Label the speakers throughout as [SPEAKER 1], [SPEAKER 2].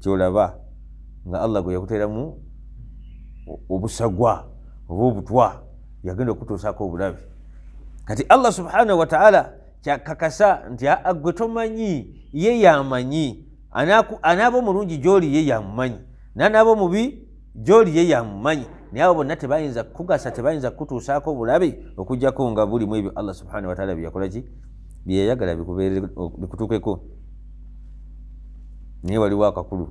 [SPEAKER 1] kyolaba nga allah gwe yakuteramu obusagwa oba obutwa yagenda okutuusako obulabe kati allah subhanahu wataala kyakakasa nti agwe tomanyi ye yamanyi anaaba omulungi gyoli ye yamumanyi nanaaba omubi gyoli ye yamumanyi naye abo bonna tebayinza kukugasa tebayinza kukutuusaako obulabe okugjako nga bulimu ebyo allah subhanahu wataala byeyakolaki byeyayagala bikutuukeko naye waliwo akakulu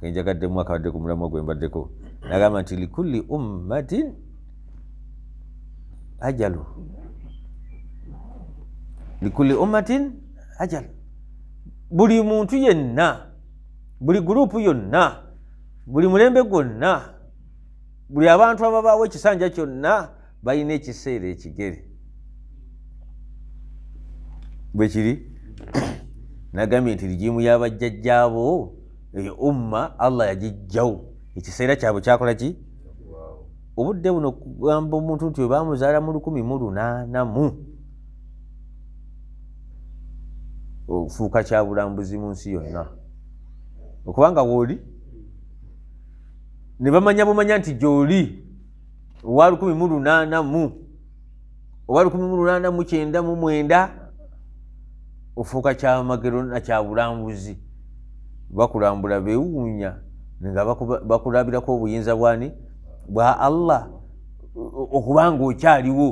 [SPEAKER 1] kenjagaddemu akabadde ku mulamwa gwe mbaddeko nagamba nti likulli ummatin ajalu likulli ummatin ajalu buli muntu yenna buli gurupu yonna buli mulembe gwonna buli abantu ababaawo ekisanja kyonna balina ekiseera ekigere bwekiri nagambye nti rijimu yabajjajjaabo eyo umma allah yagijjawo ekiseera kyabwe kyakola ki obudde buno okugamba omuntu nti webamuzaala mu lukumi mu lunaanamu okufuuka kyabulambuzi mu nsi yonna okubanga wooli ne bamanya bumanya nti gyoli owa lukumi mu lunaanamu owa lukumi mu lunaanamu kyenda mu mwenda ofuuka kyamagero nakyabulambuzi bakulambula bewuunya nga bakulabirako obuyinza bwani bwa allah okubanga okyaliwo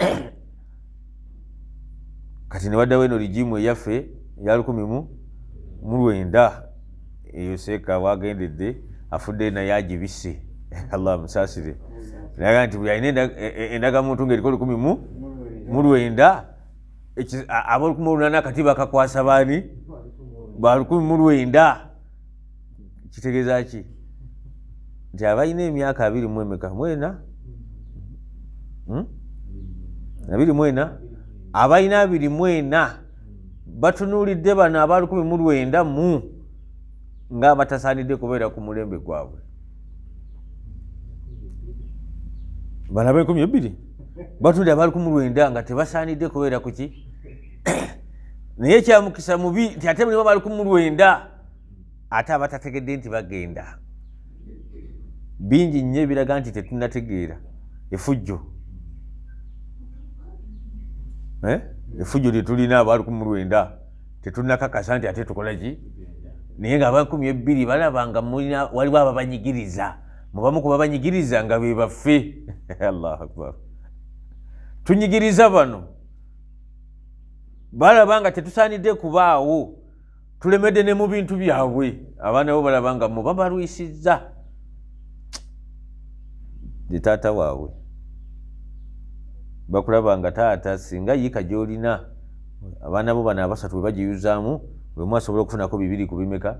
[SPEAKER 1] kati newaddawo eno rigimu eyaffe ya lukumimu mulwenda eyo seeka wagendedde afudde naye agibise allah musaasire naga nti buli alina e-, e-, endagamuntu ngaeriko lukumimu mulwenda abolukumiolunanakati bakakwasa baani balukumi mulwenda kitegeeza ki nti abalina emyaka abiri mueka mwena hmm? abiri mwena abalina abiri mwena batunuulidde bano abalukumi mulwenda mu nga batasaanidde kubeera ku mulembe gwabwe banabenkumi ebiri batundi abalukumi lwenda nga tebasaanidde kubeera ku ki naye kyamukisa mubi nti ate mulimu balukumu lwenda ate abatategedde nti bagenda bingi nnyo ebiraga nti tetunategeera efujjo eh? efujjo lyetulina abalukumu lwenda tetunakakasa nti ate tukolaki naye nga abakumi ebbiri balabanga mulina waliwo ababanyigiriza mubamu ku babanyigiriza nga be baffe allahu akbar tunyigiriza bano balaba nga tetusaanidde kubaawo tulemedde ne mu bintu byabwe abaana bo balaba nga mubabalwisizza gye taata waabwe bakulaba nga taata singa yiika gyolina abaana bo bano abasatu bwe bagiyuzaamu wemu asobola okufunako bibiri ku bimeka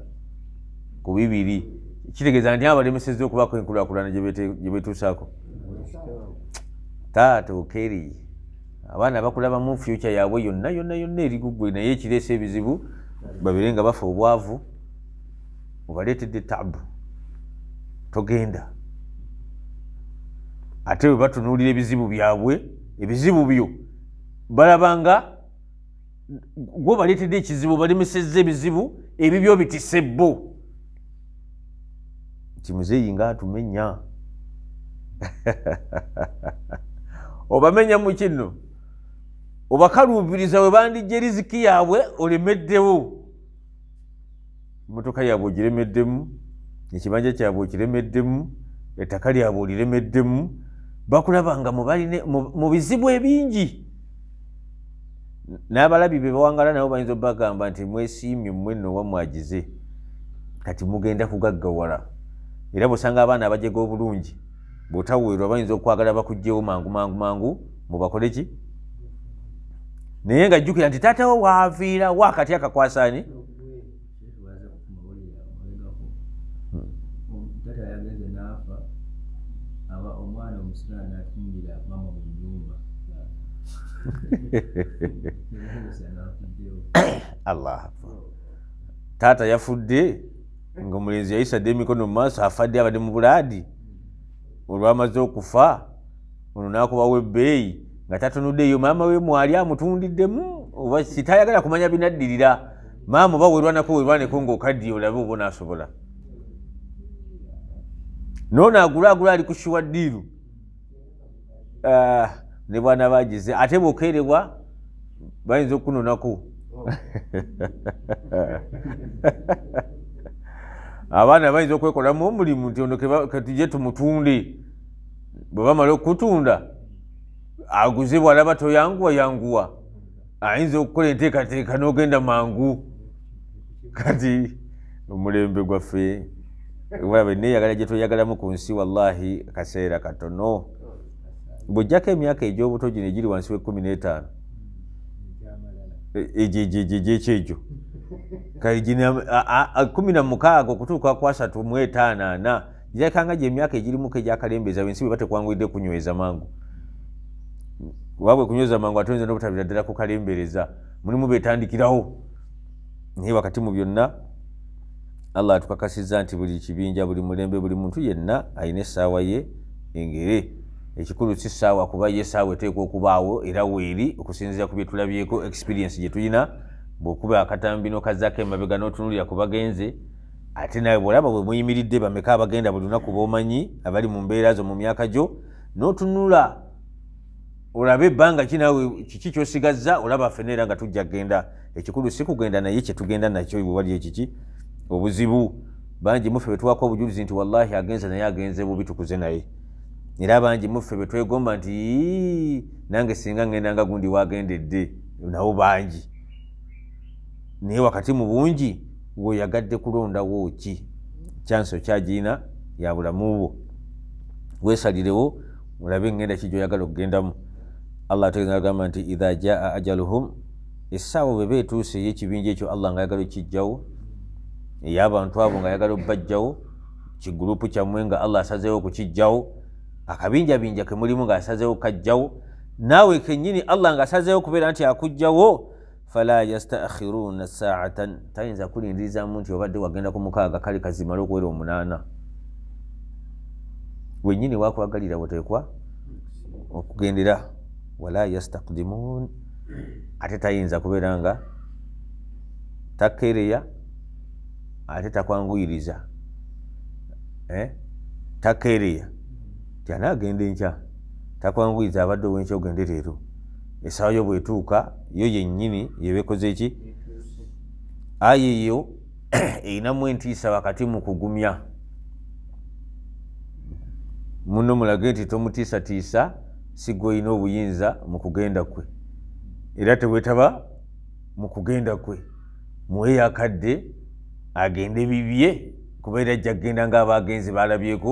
[SPEAKER 1] ku bibiri kitegeeza nti abalemesezza okubako enkulakulana gye betuusaako taata okeriye abaana bakulabamu fyuca yaabwe yonna yonna yonna erigugwe naye ekireesa ebizibu babire nga bafa obwavu obaleetedde tabu togenda ate bwe batunuulira ebizibu byabwe ebizibu byo balabanga gwe obaleetedde ekizibu balemesezza ebizibu ebibyo bitise bo nti muzeeyi nga atumenya obamenya mu kino obakaluubiriza we bandijja eriziki yaabwe olemeddewo emotoka yaabwe ogiremeddemu ekibanja kyabwe okiremeddemu ettaka lyabwe oliremeddemu bakulabanga mu bizibu ebingi n'abalabi be bawangala nabo bayinza obagamba nti mwesiimye mwennowamwagize kati mugenda kugaggawala era bosanga abaana abajega obulungi botaweerwa bayinza okwagala bakugjewo mangu mangu mangu mubakoleki naye nga jjukira nti taatawo waaviira waakati akakwasaani allah taata yafudde ngaomulenzi yayisadde emikono mu maaso afadde abadde mu bulaadi olwamaze okufa ono naakubawo ebbeeyi nga tatunuddeeyo maama we mwali amutundiddemu oba sitayagala kumanya binaddirira maama oba weerwanako weerwaneko ngaokaddiye olabe oba naasobola noono agula agula ali kushiwa ddiiru ah, ne bwana bagize ate bookeerebwa bayinza okukunonako abaana bayinza okwekolamu omulimu nti ono tujje tumutunde bwe bamala okutunda aguze bwalaba toyanguwa yanguwa ayinza okukola enteekateeka n'ogenda mangu kati omulembe gwaffe walaba neeyagala gye toyagalamu ku nsi wallahi kaseera katono bwejjako emyaka egy'obuto gino egiri wansi w'ekumi n'etaano egyegyegyegyeki egyo kumi namukaaga okutuuka kwasatu mu etaano ana gyakanga gy'emyaka egirimuko egyakalembezawe ensi bwe batekwanguidde kunyweza mangu oba bwe kunyweza mangu ate oyinza n'obutabira ddala kukala embeereza mulimu beetandikirawo naye wakati mu byonna allah atukakasizza nti buli kibinja buli mulembe buli muntu yenna alina essaawa ye engere ekikulu si saawa kuba ye saawa eteekwa okubaawo era weeri okusinziira ku byetulabyeko experiensi gyetulina bwekuba akatambino kazaako emabega n'otunulira kubagenze ate naawe bwolaba bwe muyimiridde bameka abagenda buli lunaku boomanyi abali mu mbeera zo mu myaka gyo n'otunula olaba ebbanga kinawe kiki kyosigazza olaba ffena era nga tujja kgenda ekikulu si kugenda naye kyetugenda nakyo wali ekiki obuzibu bangi muffe betuwako obujulizi nti wallahi agenza naye agenze bubi tukuze naye era bangi muffe betwegomba nti nange singa ngenda nga gundi wagendedde nawo bangi naye wakati mu bungi weoyagadde kulondawo ki kyansi okyagiina yabulamu bwo weesalirewo olabe ngenda kijoyagala okugendamu allah tegezagamba nti iha jaa ajaluhum essaawa bwe beetuuse yekibinja ekyo allah nga ayagala okkijjawo eyabantu abo nga ayagala obbajjawo kigurupu kyammwe nga allah asazeewo okukijjawo akabinjabinja kemulimu ngaasazeewo kajjawo naawe kenyini allah ngaasazeewo okubeera nti akujjawo fala yastakhiruuna saatan tayinza kulindirizamu nti obadde wagenda ku mukaaga kale kazimale okuwera omunaana wenyini wakubagalira wotekwa okugendera wala yastakdimun ate tayinza kubeera nga takereya ate takwanguyiriza eh? takereya tyanagenda enkya takwanguyiriza abadde owenkya ogende leero esawa yo bwetuuka yo yennyini yebekoze ki aye yo erinamu entiisa wakati mu kugumya muno mulage nti tomutiisatiisa sigwe olina obuyinza mu kugenda kwe era tewetaba mu kugenda kwe muweeyo akadde agende bibye kubaera ajja kgenda ngaabagenzi balabyeko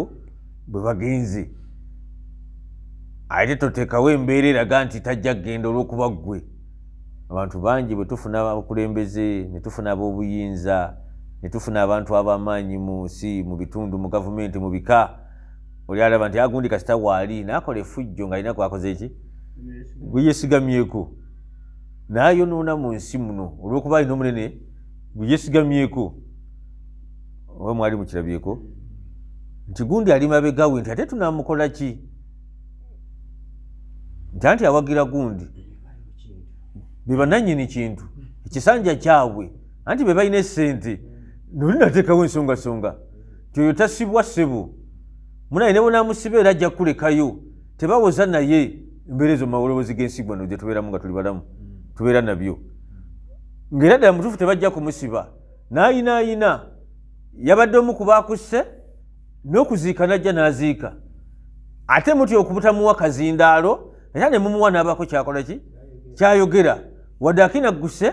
[SPEAKER 1] bwe bagenze ate toteekawo embeera eraga nti tajja kgenda olw'okuba ggwe abantu bangi bwe tufuna abakulembeze ne tufuna ab'obuyinza ne tufuna abantu ab'amaanyi mu nsi mu bitundu mu gavumenti mu bika oli alaba nti agundi kasita waali nakola efujjo nga alina kwakoze eki gweyesigamyeko nayonoona mu nsi muno olwokuba alina omunene gweyesigamyeko oba mwali mukirabyeko nti gundi ali mabegawe nti ate tunamukola ki nti anti awagira gundi bebananyini kintu ekisanja kyabwe anti bebalina esente noli nateekawo ensonga songa nti oyo tasibwa sebo munaye ne bunamusiba era ajja kulekayo tebawoza naye embeera ezo mumawolowozi g'ensi gwano gye tubeeramu nga tuli balamu tubeera nabyo ngaera ddala mutuufu tebajja kumusiba naayinaayina yabadde omu kubaakusse n'okuziikanajja n'aziika ate mutya okubutamuwa kazindaalo era ne mumuwa n'abaako kyakola ki kyayogera wadde akinagguse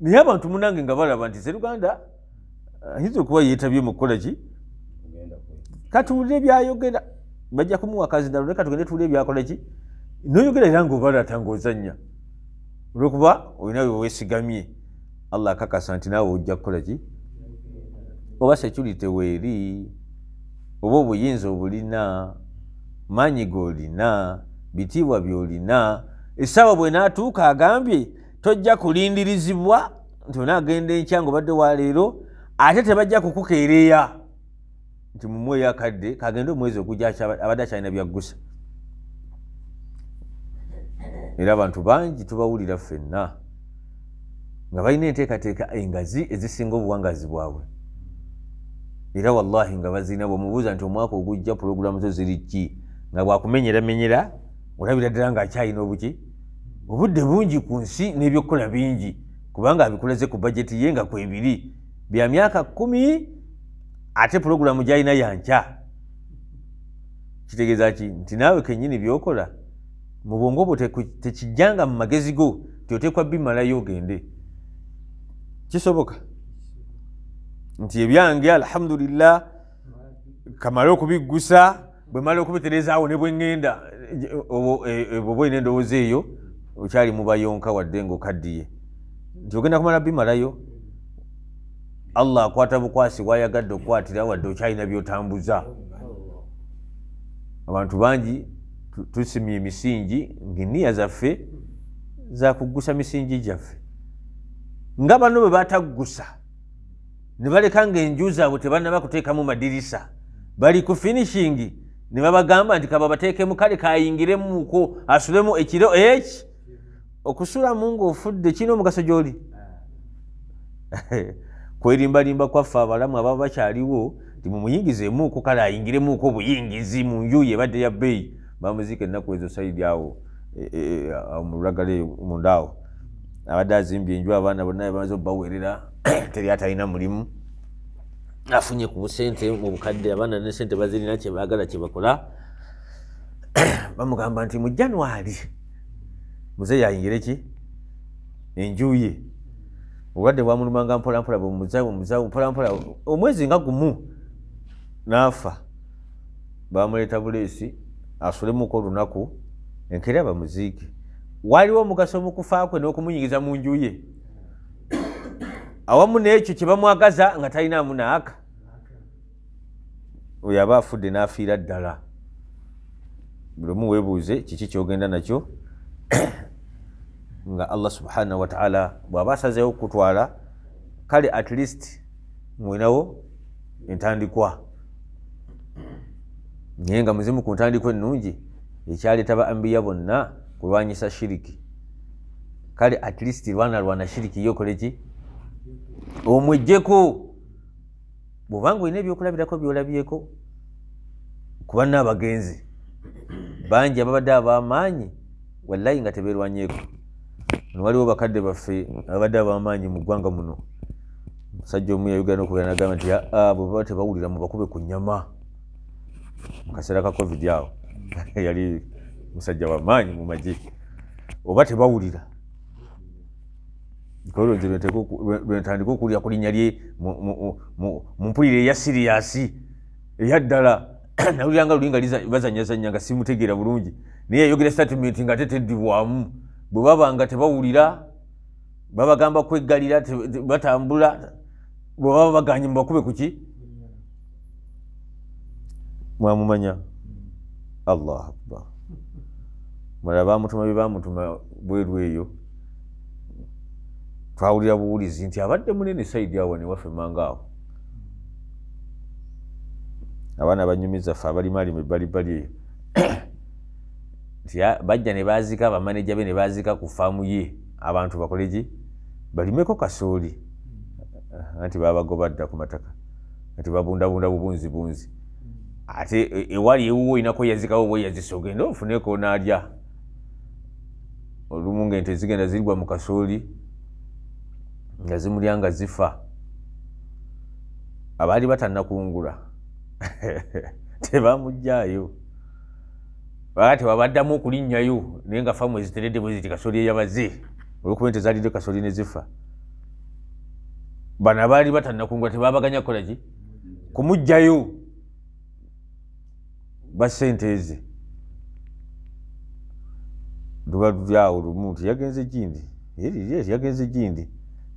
[SPEAKER 1] naye abantu munange nga balaba nti zeruganda ayinza okuba yeetabye mu kukola ki katuwulire byayogera bajja kumuwakazi naleka tugende tuwulire byakolaki noyogera era ngaobalata ngaozanya olwokuba olinawe weesigamye allah akakasa nti naawe ojja kukolaki oba sekyulite weeri oba obuyinza obulina maanyi geolina bitiibwa byolina essaawa bwenaatuuka agambye tojja kulindirizibwa nti onaagenda enkyanga obadde waleero ate tebajja kukukeereya nti mumwoyo akadde kagende omwezi ogujja abadde akyalina byaggusa era abantu bangi tubawulira ffenna nga balina enteekateeka engazi ezisinga obuwangazi bwabwe era wallahi nga bazirina bwemubuuza nti omwaka ogujja pulogulamu zo ziri ki nga bwakumenyeramenyera olabira ddala ngaakyayina obuki obudde bungi ku nsi n'ebyokukola bingi kubanga abikulaze ku bajeti ye nga kwebiri bya myaka kumi ate pulogulamu gyalina yankya kitegeeza ki nti naawe kennyini byokola mu bwongo bwo tekijjanga mu magezi go tyotekwa bimalayo ogende kisoboka nti ebyange alhamdulillah kamale okubiggusa bwe mala okubiterezaawo ne bwe ŋŋenda bwobwoyina e, endowooza eyo okyali mubayonka wadde ngaokaddiye nti ogenda kumala bimalayo allah akwata bukwasi bwayagadde okukwatira wadde okyalina byotambuza abantu bangi tusimye emisingi ngeniya zaffe zakuggusa misingi gyaffe nga bano bwe bataggusa ne baleka ngaenju zaabwe tebanaba kuteekamu madirisa bali ku finishingi ne babagamba nti kaba bateekemu kale kayingiremuko asulemu ekiro eki okusulamu ngaofudde kirina omugaso gyoli ah. kwerimbalimba kwaffe abalamu ababa bakyaliwo ti mumuyingizeemuuko kale ayingiremuuko obuyingizi mu nju yebadde ya bbeeyi bamuziika ennaku ezo sayidi awo e, e, mulagale munda awo abadde azimbye enju abaana bonna bamaze obbaweerera teryatalina mulimu afunye ku busente mubukadde abaana nesente bazirina kyebaagala kyebakola bamugamba nti mu januari muzeeyayingireki enjuye obulwadde bwamulumanga mpolampola bwemuzaawmuzaawmpolampola omwezi nga gumu naafa bamuleeta buleesi asulemuku olunaku enkeri bamuziike waaliwo omugaso omukufa kwe n'okumuyingiza mu nju ye awamu n'ekyo kye bamwagaza nga talinaamu naaka oyo aba afudde n'afiira ddala buli omu weebuuze kiki kyogenda nakyo nga allah subhanahu wataala bwaba asazeewo okutwala kale at least mwinawo entandikwa naye nga muzimu ku ntandikwa ennungi ekyaleeta ba ambiya bonna kulwanyisa shiriki kale at least lwana lwana shiriki yokoleki omwejjeko bwobanga olina ebyokulabirako byolabyeko kubanna abagenzi bangi ababadde abamaanyi wallayi nga teberwanyeeko waliwo bakadde baffe ababadde abamaanyi mu ggwanga muno musajja omu yayugana okugenda nagamba nti aa ah, bwebaba tebawulira mubakube ku nyama mukaseera ka covid awo yali musajja wamaanyi mu magye oba tebawulira lwentandika okulya ku linnya lye mu mpulire eya siriyasi eya ddala nalulyanga luli nga bazanyazanya nga simutegeera bulungi naye yayogera statement nga tetedibwamu bwe baba nga tebawulira babagamba kweggalira batambula bwebaba baganye mubakube kuki mwamumanya allah akbar mulala bamutuma byebamutuma bwerw eyo twawulira buwulizi nti abadde munene saidi awo wanewaffe manga awo abaana banyumizaffe abalimaalimu ebbalibali eyo bajja ne baazika bamaneja be ne baazika ku faamu ye abantu bakoleki balimeko kasooli anti babagoba dda ku mataka nti babundabunda bubunzi bunzi ate e, ewali ewuwo oyinako yazikawo obwo yazisogenda ofuneko naalya olumu ngente zigenda zirigwa mu kasooli nga zimulya nga zifa abaali batannakungula tebamugjaayo baga tebabaddamu okulinnyayo naye nga famu eziteredde bwezi ti kasooli eyabaze olwokuba nti zaalidde kasooli ne zifa bana baali batannakungula tebabaganya kukola ki kumugjayo basente ezi luba luli awo lumu tiyagenze gindi eriri eti yagenze gindi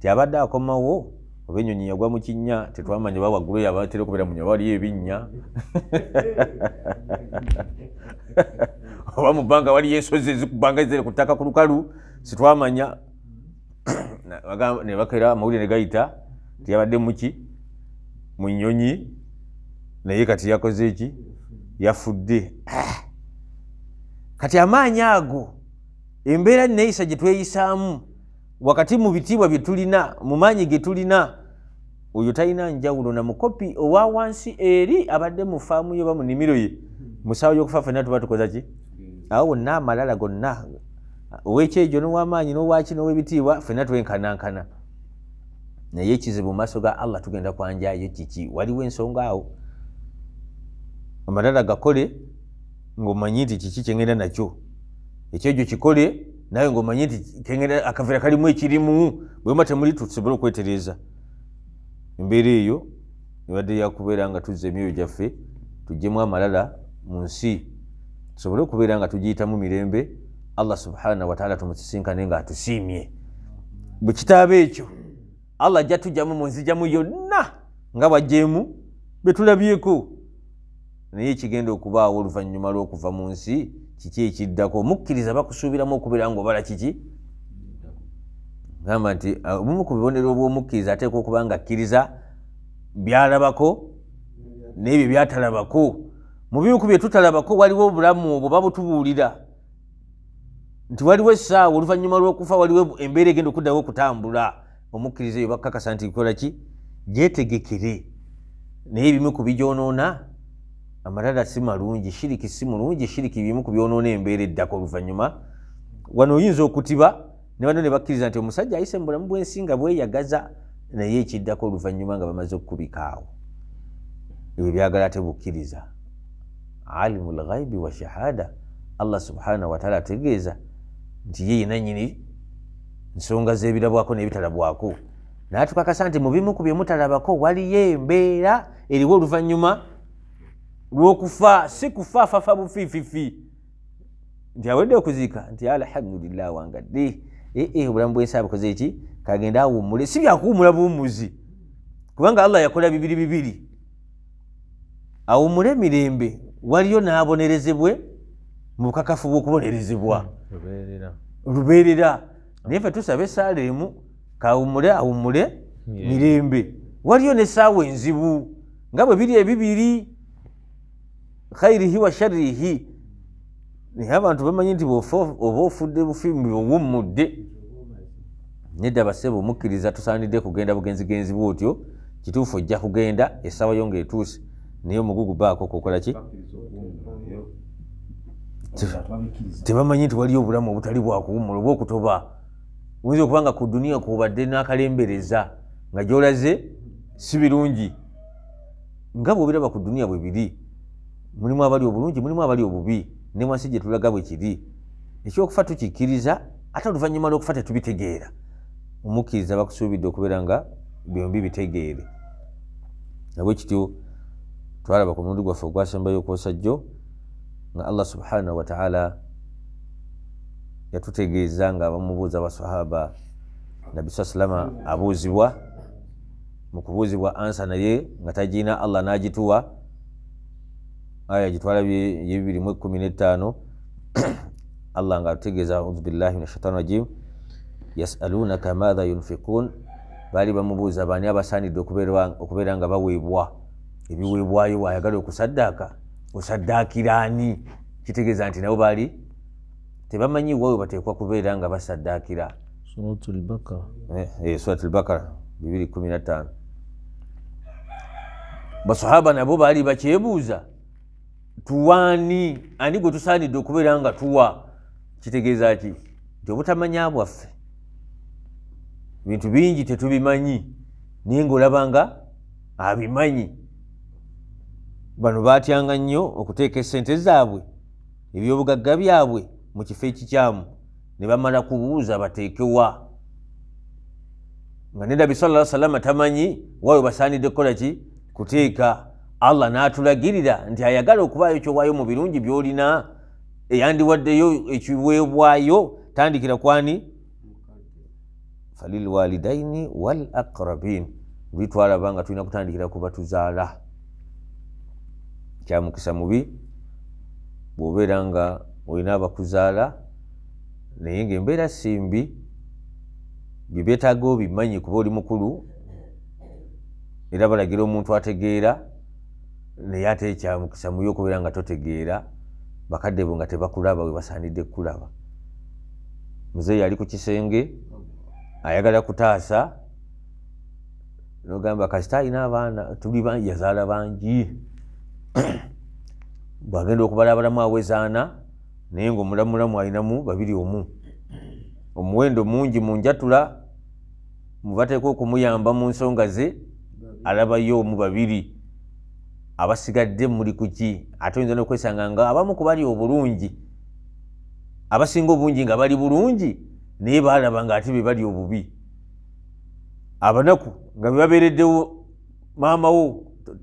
[SPEAKER 1] tyabadde akomawo oba enyonyi yagwa mu kinnya tetwamanya oba waggulu eyo abatera okubeera mu nyonyi waliyo ebinnya oba mu bbanga waliyo ensozi ezikubbanga ezire ku ttaka ku lukalu sitwamanya ne bakera amawulire ne gayita tiyabadde muki mu nnyonyi naye kati yakoze eki yafudde ah! kati amaanyi ago embeera neeyisa gye tweyisaamu wakati mu bitiibwa bye tulina mu maanyi ge tulina oyo talina njawulo na mukopi owa wansi eri abadde mu faamu yoba mu nimiro ye musawo yokufa fena tuba tukoza ki awo wonna amalala gonna owekyejo nowamaanyi nowaki nowebitiibwa fena twenkanankana naye ekizibu mu maaso ga allah tugenda kwanjayo kiki waliwo ensonga awo amalala gakole ngaomanyi nti kiki kyeŋenda nakyo ekyejo kikole naye ngaomanyi nti akaveera kalimu ekirimu bwemba temuli tusobole okwetereza embeera eyo ebadde yakubeera nga tuzza emyoyo gyaffe tugyemu amalala mu nsi tusobole okubeera nga tugiyitamu mirembe allah subhana wataala tumusisinkane nga atusiimye bwekitaaba ekyo allah ajja tujjamu mu nzijamu yonna nga bwajeemu betulabyeko naye ekigenda okubaawo oluvannyuma lw'okuva mu nsi kiki ekiddako mukkiriza bakusuubiramu okubeera ngaobala kiki gamba nti eh, obumu ku bibonero obwomukkiriza ateeka okuba nga akkiriza byalabako nebyo byatalabako mu biuku bye tutalabako waliwo obulamu obwo babutubuulira nti waliwo essaawa oluvannyuma lw'okufa waliwo embeera egenda okuddawo okutambula omukkiriza eyo bakkakasa nti kikola ki gyetegekere naye ebimu ku bijonoona amalala si malungi shiriki si mulungi shiriki bimu ku byonoona embeera eddako oluvannyuma wano oyinza okutiba ne bano ne bakkiriza nti omusajja ayise mu bulamu bwensi nga bweyagaza naye ekiddako oluvannyuma nga bamaze okukubikaawo ebyo byagala tebukkiriza alimu lghaibi wa shahada allah subhanahu wataala ategeeza nti ye yenanyini nsonga z'ebirabwako n'ebitalabwako naye tukakasa nti mu bimu ku byemutalabako waliyo embeera eriwo oluvannyuma lwokufa si kufa fafa bufififi nti awedde okuziika nti alhamdulilah wanga ddi eh, eh, obulamu bwensabikozeeki kagenda awumule si byakuwumula buwumuzi kubanga allah yakola bibiri bibiri awumule emirembe waliyo naabonerezebwe mu bukakafu bwokubonerezebwa lubeerera naye fe tusaba esaala emu kawumule awumule mirembe waliyo nesaawa enzibu nga bwe biri ebibiri khairihi washarihi naye abantu bamanyi nti oba ofudde bufimbi owummudde nedda basebe omukkiriza tusaanidde kugenda bugenzigenzi bwotyo kituufu ojja kugenda essaawa yo ngaetuuse naye omugugu baako kukolaki tebamanyi nti waliyo obulamu obutali bwakuwummula oba okutoba oyinza okuba nga ku duniya kubadde n'akalembereza nga gyolaze si birungi nga bweobiraba ku duniya bwe biri mulimu abali obulungi mulimu abali obubi ne mwansi gye tulaga bwe kiri ekyokufa tukikkiriza ate oluvannyuma lwokufa tetubitegeera omukkiriza bakusuubidde okubeera nga byombi bitegeere nabwe kityo twalaba ku mulundi gwaffe ogwasembayo okwosa jjo nga allah subhanahu wataala yatutegeeza nga abamubuuza abasahaba nabi saa salama abuuzibwa mu kubuuzibwa ansa naye nga tagiina allah n'agituwa na aya gitwala yebibirimu ekumi netaano allah nga atutegeeza auzubillahi minashaitaani rajim yasalunaka matha yunfikuun baali bamubuuza bani abasaanidde okubeera nga baweebwa ebiweebwayo wayagala okusaddaaka osaddaakiraani kitegeeza nti nabo baali tebamanyi waawe bateekwa kubeera nga basaddaakira surat lbakara 215 basahaba nabo baali bakyebuuza tuwaani ani gwe tusaanidde okubeera nga tuwa kitegeeza ki tyobutamanya bwaffe bintu bingi tetubimanyi naye ngaolaba nga abimanyi bano baatyanga nnyo okuteeka essente zaabwe ebyobugagga byabwe mu kifo ekikyamu ne bamala kubuuza bateekewa nga nenabi sala salama tamanyi waayo basaanidde kukola ki kuteeka allah n'atulagirira nti ayagala okubaayo kyowaayo mu birungi by'olina eyandiwaddeyo ekiweebwayo tandikira kwani falilwalidaini walakrabin buli twalaba nga tulina kutandikira ku batuzaala kyamukisa mubi bw'obeera nga olina abakuzaala naye ngaembeera simbi byebyetaagawo bimanyi kuba oli mukulu era balagira omuntu ategeera naye ate ekyamukisa muye okubeera nga totegeera bakadde bwe nga tebakulaba we basaanidde kulaba muzeeyi ali ku kisenge ayagala kutaasa nogamba kasita alina abaana tuli yazaala bangi bwagenda okubalabalamu awezaana naye ngaomulamulamu alinamu babiri omu omuwendo mungi munjatula mubateeka okumuyamba mu nsonga ze alabayo omu babiri abasigadde muli kuki ate oyinza nokwesanga nga abamu kubali obulungi abasinga obungi nga bali bulungi naye balaba nga ate bebali obubi abanaku nga bebabeereddewo maamawo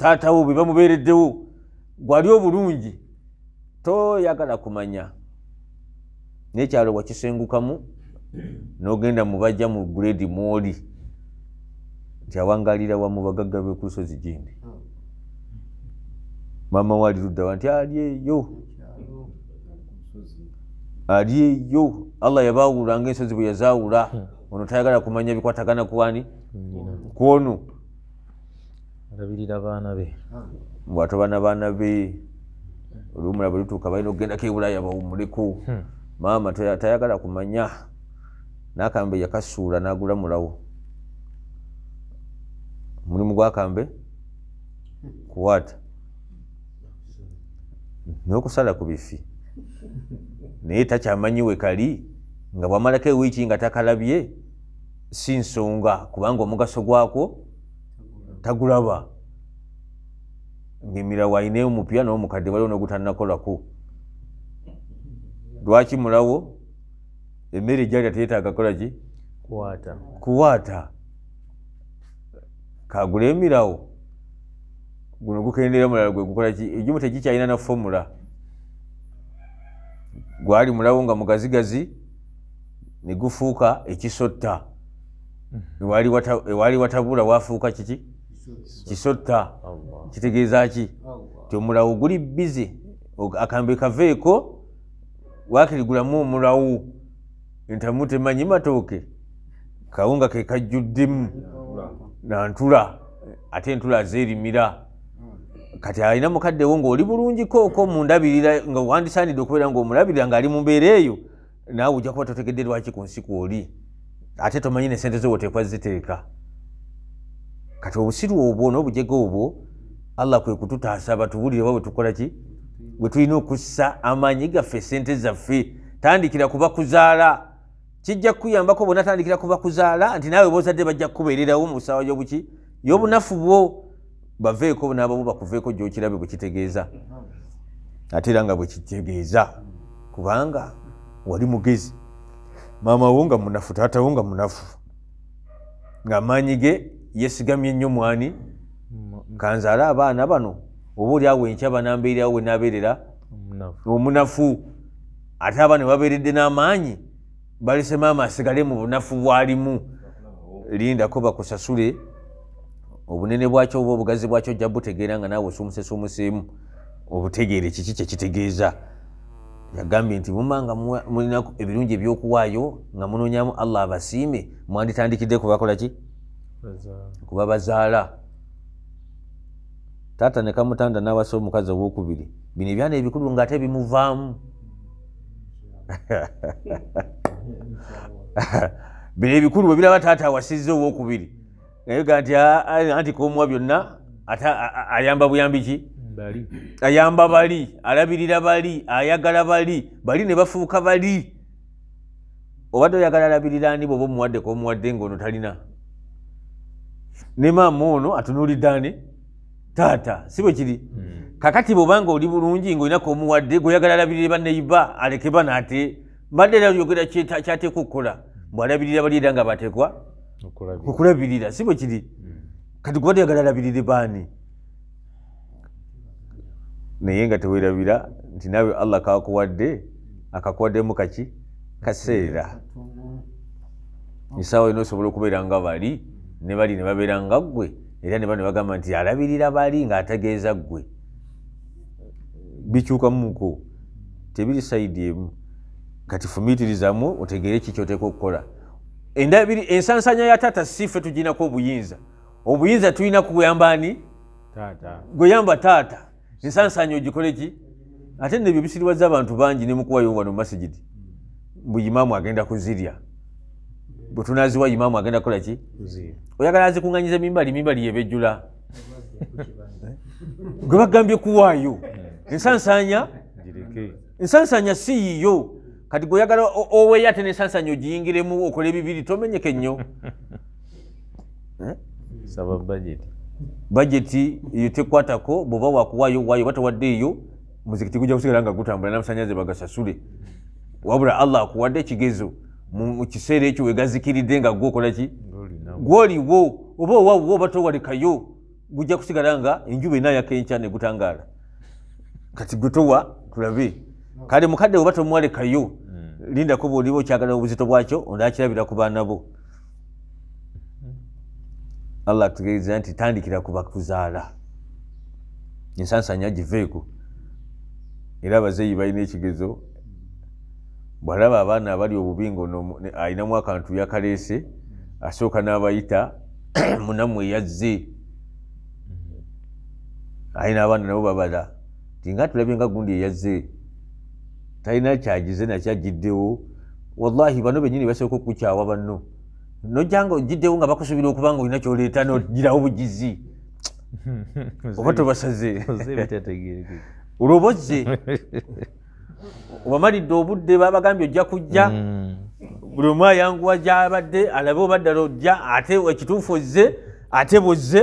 [SPEAKER 1] taatawo bebamubeereddewo gwali obulungi toyagala kumanya nekyalo wakisengukamu nogenda mubajja mu gredi mwoli nti awangalira wamubagagga bekulusozi gindi mm. maama waali luddawa nti aliyeyo aliyeyo allah yabawulanga ensozi bwe yazaawula hmm. ono tayagala kumanya bikwatagana kwani kwono bwata baana baana be olumulabe lutuuka balina okugendako ebulaya bawumuleko hmm. maama tayagala kumanya nakambe yakasuula nagulamulawo mulimu gwakambe kuwata n'okusala ku bifi naye takyamanyiwe kali nga bwamalako ewiiki nga takalabye si nsonga kubanga omugaso gwakwo tagulaba ngaemirawo ayineo mupya nomukadde waliwo nogutanakolako lwaki mulawo emmere ejalya teyetaaga kola ki kuwaata kagula emirawo guno gukendeera omulala gwe gukolaki egimu tegikyalina na fomula gwali mulawo nga mugazigazi ne gufuuka ekisotta mhm. ewaali watabula wafuuka kiki kisotta kitegeeza ki tiomulawo guli bizi akambe kaveeko wakiriguramu omulawo entamu temanyi matooke kawunga kekajjuddemu nantula ate entula azeerimira kati alina mukadde wo ng'oli bulungi kooko mundabirira nga wandisaanidde okubeera ng'omulabirira ng'ali mu mbeera eyo naawe ojja kuba totegedde lwaki ku nsi kwoli ate tomanyi ne sente zowotekwa ziteeka kati obusiru obwo n'obujega obwo allah kwe kututaasa batubulire wa wetukola ki bwe tulina okussa amaanyi gaffe esente zaffe tandikira kuba kuzaala kijja kukuyambako bonna tandikira kuba kuzaala nti naawe boozadde bajja kukubeererawo mu ssaawa y'obuki y'obunafu bwo baveeko n'abamu bakuveeko gyokirabe bwe kitegeeza ate era nga bwe kitegeeza kubanga wali mugezi maama wo nga munafu taatawo nga munafu ng'amaanyi ge yesigamye ennyo mwani kanzaale abaana bano oba oli awo enkya banambeereawo we naabeerera omunafu ate abaana webabeeredde n'amaanyi balese maama asigale mu bunafu bwalimu lindako bakusasule obunene bwakyo oba obugazi bwakyo ojja butegeera nga naawe osumusesa omuseemu obutegeere kiki kyekitegeeza yagambye nti muma nga mulinaku ebirungi ebyokuwaayo nga munoonyamu allah abasiime mwanditandikidde kubakolaki kuba bazaala taata ne kamutanda n'abasa omukazi owokubiri bino ebyana ebikulu nga ate bimuvaamu bino ebikulu bwe biraba taata awasizza owokubiri nayega nti anti kumwa byonna ate ayamba buyambi ki ayamba bali alabirira bali ayagala bali bali ne bafuuka bali obadde oyagala alabirira ani bwoba omuwaddeko omuwadde ngaono talina ne maama ono atunuulidde ani taata si bwe kiri hmm. kakati bwobanga oli bulungi ngaolinaku omuwadde gweoyagala alabirire baneiba alekeba naate mbadde era yogera kyateeka okukola mbwalabirira baliera nga batekwa okulabirira si bwe kiri hmm. kati gwati yagala alabirire baani naye nga tewerabira nti naawe allah kakuwadde akakuwaddemu kaki kaseera esaawa ina osobola okubeera nga bali ne bali ne babeera nga ggwe era ne ba ne bagamba nti alabirira bali ng'ategeeza ggwe bikyukamuko tebiri saidi emu kati fumiitirizamu otegeere ki kyoteeka okukola endabiri ensansanya ya taata sife tuginako obuyinza obuyinza tulinaku gweyambaani gweyamba taata ensansanya ogikoleki ate nebyo bisiribaza abantu bangi nemukuwayo wano mumasigidi buimaamu agenda kuzirya bwetunaziwa imaamu agenda kukolaki oyagala azikuŋanyiza mimbali mimbali yebejjula gwe bagambye kuwaayo hmm. ensansanya ensansanya siyiyo kati goyagala oweya tene sansanyo jiyingiremu okola ebibiri tomenyeke nnyo eh? bajeti eyo tekwatako bwoba wakuwaayo waayo batawaddeeyo muzikiti gujja kusigala nga gutambula namasanyaze bagasasule wabula allah akuwadde ekigezo mukiseera ekyo wegazikiridde nga gwokolaki gwoliwo oba owawwo batowalekayo gujja kusigala nga enjuba enayaka enkya negutangaala kati gwetowa tulabe kale mukadde oba tomuwalekayo hmm. lindako bwoliba okyagala obuzito bwakyo onakirabira ku baana bo allah atugeriza nti tandikira kubakuzaala ensansanya giveeko era abazeeyi balina ekigezo bwalaba abaana abali obubi ngaalinamu akantu yakaleese asooka n'abayita munamu eyazze hmm. ayina abaana nabo babala tinga tulabye nga gundi eyazze talina kyagize nakyagiddewo wallahi bano benyini basoboka okukukyawa banno nojanga ogiddewo nga bakusuubira okuba nga olina kyoleeta nogirawo bugizi oba tobasaze olwobozze obamalidde obudde babagambye ojja kujja mm. buli omu ayanguwa gyabadde alabe oba ddala ojja ate ekituufu ozze ate bozze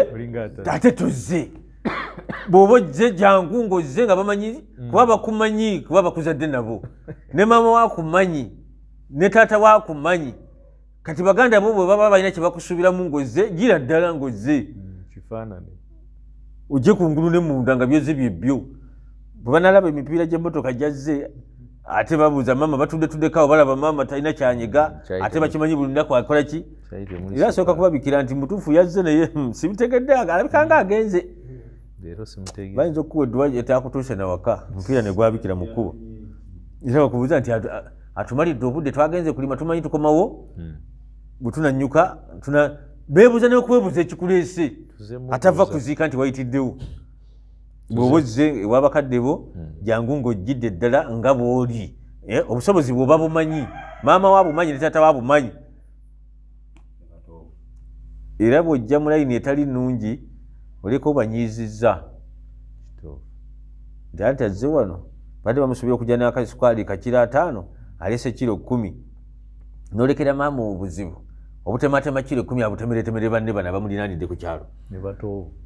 [SPEAKER 1] ate tozze bw'oba ogize jangu ng'ozize nga bamanyi mm. kuba bakumanyi kuba bakuzadde nabo ne maama wakumanyi ne taata wakumanyi kati baganda bo bwe baba balina kye bakusuubiramu ng'ozze gira ddala ng'ozze mm, kifaanane ojje ku ngulu ne munda nga byoze byebyo bwe banalaba emipiira gy'emmotoka gyazze ate babuuza maama batuddetuddekawo balaba maama talina kyanyega ate bakimanyi buli nnaku akola ki era asooka kubabikira nti mutuufu yazze naye mm, sibitegeddeaalabika ngaagenze bayinza okukuba eddwa etakutuuse newaka omupiira negwabikira mu kkubo era bakubuuza nti atumalidde obudde twagenze kulima tumanyi tukomawo hmm. bwetunanyuka beebuuza nokwebuuza ekikuleese atava kuziika nti wayitiddewo bwobozze ewabakadde bo hmm. jangu ngaojjidde eddala nga bwoli eh, obusobozi bwoba bumanyi maama wabumanyi ne taata wabumanyi era bwojja mulayini etali nungi muliko banyiizizza ddanti azze wano bade bamusobola okujja nakasukaali kakira ataano alese kiro kumi nolekera maama obuzibu obutematema kiro kumi abutemeretemere banne bana bamulinanidde ku kyalo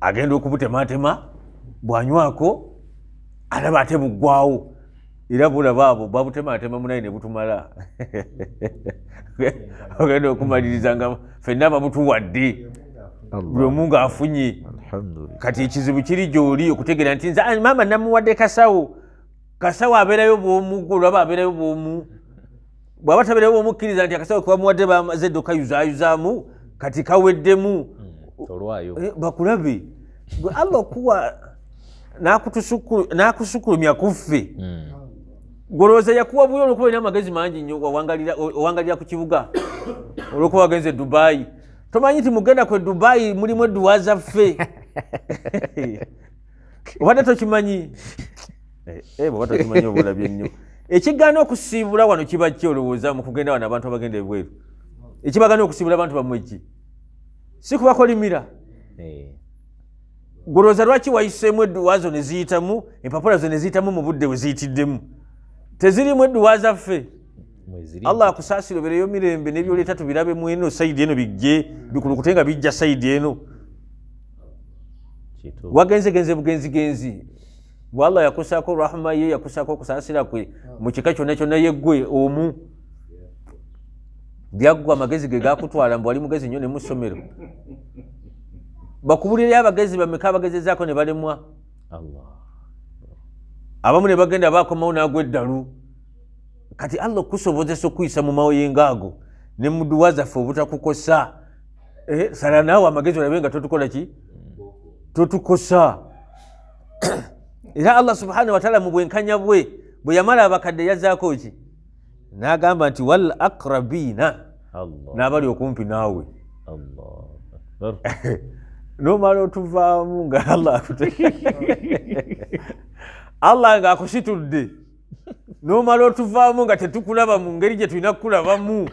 [SPEAKER 1] agenda okubutematema bwanywako alaba ate buggwawo era bulaba abo babutematema munaye nebutumala ogenda okumaliriza nga fenna babutuwadde buli omu ngaafunye kati ekizibu kiri gyoli okutegeera nti maama namuwadde kasawo kasawo abeerayo bwomu olwaba abeerayo bwomu bwaba tabeerayo bwomu kkiriza nti akasawo kebamuwadde bamaze edduka yuzayuzaamu kati kaweddemu hmm, eh, bakulabe alla okuwa n'akusukulumya kuffe hmm. golowooza yakuwa buyo olwokuba olina amagezi mangi nnyo owangalira ku kibuga olwokuba wagenza edubaayi tomanyi nti mugenda kwe dubaayi mulimu edduwa zaffe obadde tokimanyi eh, eh, oba tokimanyi obulabye ennyo ekigaana okusiibula wano kiba ki olowooza mu kugenda wano abantu abagenda ebweru ekibagana okusiibula abantu bamweki si kubakolimira eh. golowooza lwaki wayiseemu edduwaazo ne ziyitamu empapula zo ne ziyitamu mu budde we ziyitiddemu tezirimu edduwa zaffe allah akusaasira obereyo mirembe nebyoleeta tubirabe mweno saidi eno bijje bikulukute nga bijja saidi eno wagenze genze bugenzi genzi walla yakusako rahma ye yakusako okusaasira kwe oh. mukika kyona kyona yeggwe omu byaggwa amagezi ge gakutwala mbu wali mugezi nnyo nemusomero bakubulireyo abagezi bameka abagezezaako ne balemwa abamu ne bagenda bakomawo nagw eddalu kati allah okusobozesa okwyisa mu mawo yengaago ne muduwa zaffe obutakukosa eh, sala naawe amagezi olabe nga totukola ki totukosa era allah subhanahu wataala mu bwenkanya bwe bwe yamala abakadde yazaako ki n'agamba nti wal akrabiina n'abali okumpi naawe nomala otuvaamu nga allah allah ngaakusitudde nomala otuvaamu nga tetukulaba mu ngeri gye tulina kukulabamu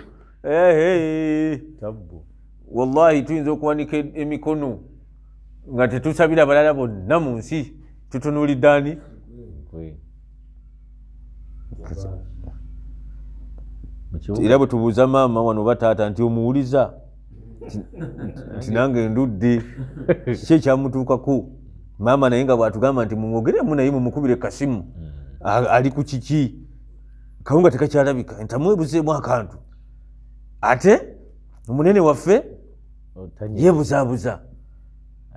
[SPEAKER 1] wallahi tuyinza okuwanika emikono nga tetusabira balala bonna mu nsi tutunuulidde ani era bwe tubuuza maama wano oba taata nti omuwuliza tinange ndudde ki ekyamutuukaku maama naye nga bwatugamba nti mumwogeremu naye mumukubire kasimu hmm. ali ku kiki kawe nga tekakyalabika ntamwebuzeemu akantu ate omunene waffe yeebuzaabuza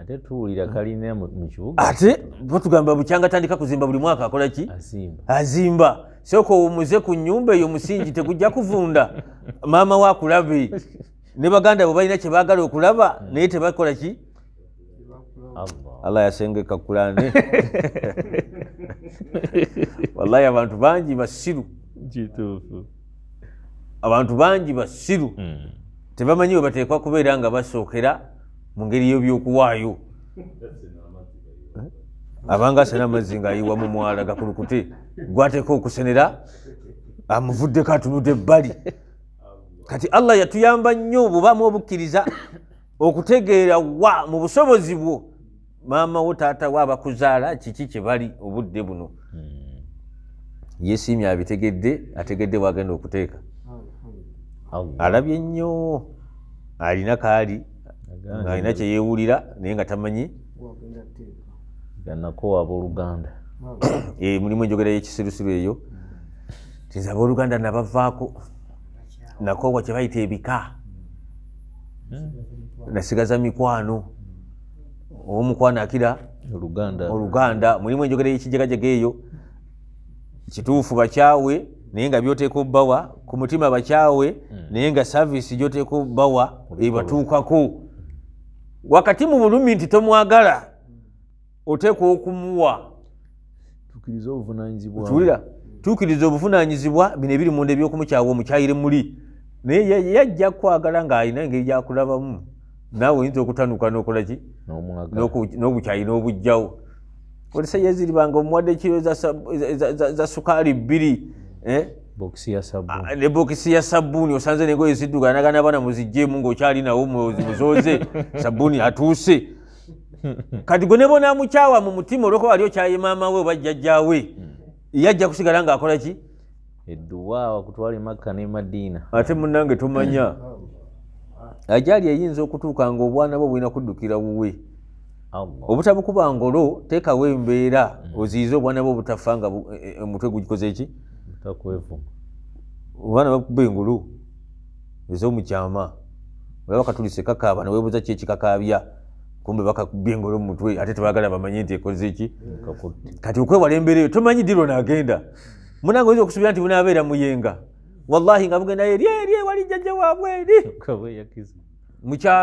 [SPEAKER 1] ate tuwulira ah. kalina mu kibuga ate batugamba bukyanga atandika kuzimba buli mwaka akola ki azimba soka owumuze ku nyumba eyo omusingi tegujja kuvunda maama waakulabe ne baganda bo balina kyebaagala okulaba naye tebakola ki allah yasenge kakulane wallahi abantu bangi basiru kituufu abantu bangi basiru hmm. tebamanyi we bateekwa kubeera nga basookera mu ngeri y'ebyokuwaayo eh? abanga asena amazzi ng'ayiwa mu mwala gakulukute gwateeka okusenera amuvuddeko atunudde ebbali kati allah yatuyamba nnyo bubamu obukkiriza okutegeera wa mu busobozi bwo maama wo taata wo abakuzaala kiki kyebali obudde buno hmm. yesiimya abitegedde ategedde waagenda okuteeka alabye nnyo alina kaali ng'alina kyeyewulira naye nga tamanyi ganakowa abooluganda mulimu enjogera yekisirusiru eyo tinze abooluganda nabavaako nakowa kyebayita ebika hmm. nasigaza mikwano owomukwano akira oluganda mulimu enjogera yekijagajaga eyo kituufu bakyawe naye nga byoteeka obbawa ku mutima bakyawe hmm. naye nga savisi gyoteeka obbawa ebatuukako wakati mu bulumi nti tomwagala oteekwa okumuwa tuukiriza obuvunanyizibwa bino ebiri munda ebyokumukyawa omukyayire muli naye yajja kwagala ng'alina engeri gyakulabamu naawe oyinza okutanuka nokolaki n'obukyayi n'obugjawo olisa yeziribanga omuwadde ekiro za sukaali bbiri eh? bokisi ya sabuuni ne ah, bokisi ya sabuuni osanze nengoye ziddugana nagana abaana muzijjeemu ngaokyali nawo muzooze sabuuni atuuse kati gwe nebonamukyawa mu mutima olwokuba ali okyaye maamawe oba jjajjawe hmm. yajja kusigala ngaakola ki eduwaawa kutwala emakka ne madiina ate munange tomanya hmm. ajaali eyinza okutuuka nga hmm. obwana bwe bulina kuddukira wuwe obutabukubangolo teekawo embeera oziyize obwana bwe obutafa nga e- e- e- omutwe gukikozeeki takwevuma obaana bakuba engulu ezomukyama ola bakatulisa kakaaba newebuza ki ekikakaabya kumbe bakakuba engulu mumutwe ate tebagala bamanye nti ekoze ki kati okwewala embeera eyo tomanyi diro nagenda munange oyinza okusubira nti bunabeera muyenga wallahi nga mugendayo eryeri ewali jjajja waabweri mukyalo